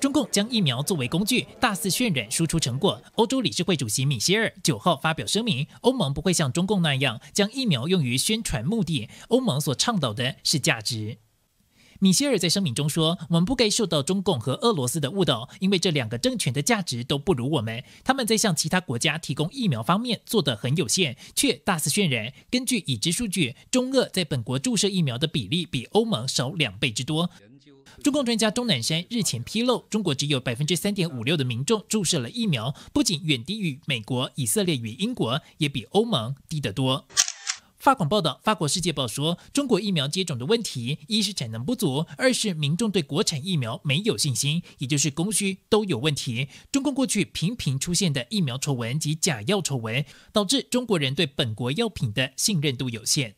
中共将疫苗作为工具，大肆渲染输出成果。欧洲理事会主席米歇尔九号发表声明，欧盟不会像中共那样将疫苗用于宣传目的。欧盟所倡导的是价值。米歇尔在声明中说：“我们不该受到中共和俄罗斯的误导，因为这两个政权的价值都不如我们。他们在向其他国家提供疫苗方面做得很有限，却大肆渲染。根据已知数据，中俄在本国注射疫苗的比例比欧盟少两倍之多。”中共专家钟南山日前披露，中国只有百分之三点五六的民众注射了疫苗，不仅远低于美国、以色列与英国，也比欧盟低得多。法广报道，法国世界报说，中国疫苗接种的问题，一是产能不足，二是民众对国产疫苗没有信心，也就是供需都有问题。中共过去频频出现的疫苗丑闻及假药丑闻，导致中国人对本国药品的信任度有限。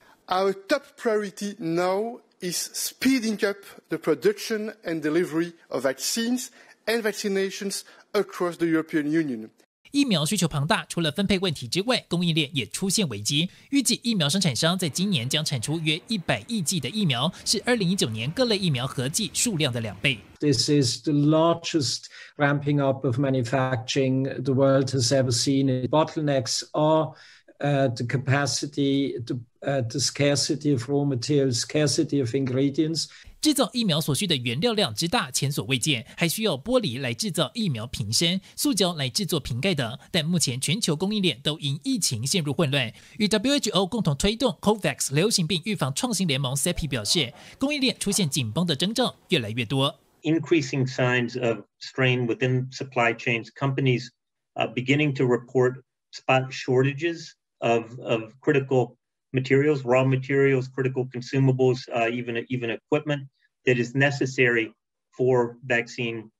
is speeding up the production and delivery of vaccines and vaccinations across the European Union. 疫苗需求庞大，除了分配问题之外，供应链也出现危机。预计疫苗生产商在今年将产出约一百亿剂的疫苗，是二零一九年各类疫苗合计数量的两倍。This is the largest ramping up of manufacturing the world has ever seen. Bottlenecks are uh, the capacity to at scarcity raw materials, the ingredients. scarcity of of 制造疫苗所需的原料量之大，前所未见，还需要玻璃来制造疫苗瓶身、塑胶来制作瓶盖等。但目前全球供应链都因疫情陷入混乱。与 WHO 共同推动 COVAX 流行病预防创新联盟 （CIP） 表示，供应链出现紧绷的征兆越来越多。Increasing signs of strain within supply chains. Companies are beginning to report spot shortages of of critical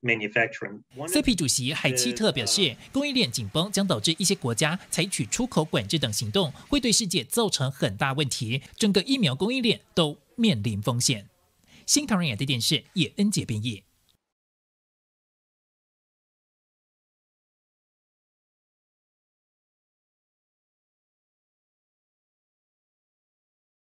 manufacturing, CP 主席海奇特表示，供应链紧绷将导致一些国家采取出口管制等行动，会对世界造成很大问题。整个疫苗供应链都面临风险。新唐人亚太电视叶恩杰编译。